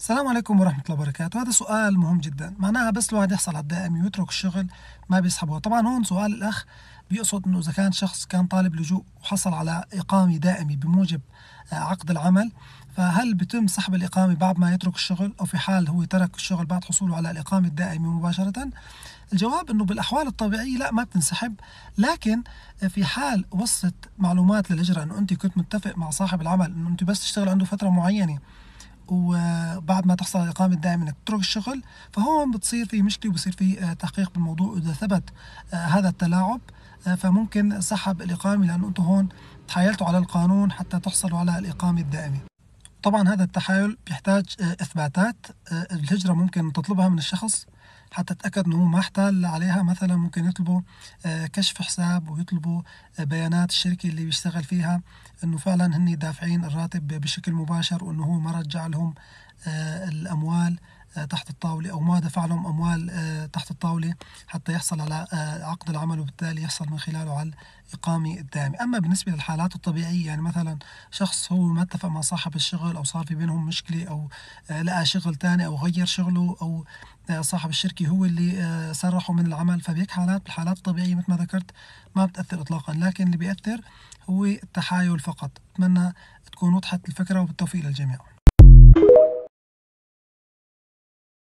السلام عليكم ورحمة الله وبركاته هذا سؤال مهم جدا معناها بس الواحد يحصل على الدائم ويترك الشغل ما بيسحبوها طبعا هون سؤال الأخ بيقصد أنه إذا كان شخص كان طالب لجوء وحصل على إقامة دائمة بموجب آه، عقد العمل فهل بتم سحب الإقامة بعد ما يترك الشغل أو في حال هو ترك الشغل بعد حصوله على الإقامة الدائمة مباشرة الجواب أنه بالأحوال الطبيعية لا ما بتنسحب لكن في حال وصلت معلومات للإجراء أنه أنت كنت متفق مع صاحب العمل أنه أنت بس تشتغل عنده فترة معينة وبعد ما تحصل على الإقامة الدائمة إنك تترك الشغل فهون بتصير في مشكلة وبصير في آه، تحقيق بالموضوع وإذا ثبت آه، هذا التلاعب آه، فممكن سحب الإقامة لأنه أنتم هون تحايلتوا على القانون حتى تحصلوا على الإقامة الدائمة طبعا هذا التحايل بيحتاج إثباتات الهجرة ممكن تطلبها من الشخص حتى تأكد أنه ما احتال عليها مثلا ممكن يطلبوا آه، كشف حساب ويطلبوا آه، بيانات الشركه اللي بيشتغل فيها انه فعلا هني دافعين الراتب بشكل مباشر وانه هو ما رجع لهم آه، الاموال آه، تحت الطاولة أو ما دفع لهم أموال آه، تحت الطاولة حتى يحصل على آه، عقد العمل وبالتالي يحصل من خلاله على الإقامة الدائمة أما بالنسبة للحالات الطبيعية يعني مثلا شخص هو ما اتفق مع صاحب الشغل أو صار في بينهم مشكلة أو لقى شغل تاني أو غير شغله أو صاحب الشركة هو اللي سرحه من العمل فبهيك حالات الحالات الطبيعية مثل ما ذكرت ما بتأثر إطلاقا لكن اللي بيأثر هو التحايل فقط أتمنى تكون وضحت الفكرة وبالتوفيق للجميع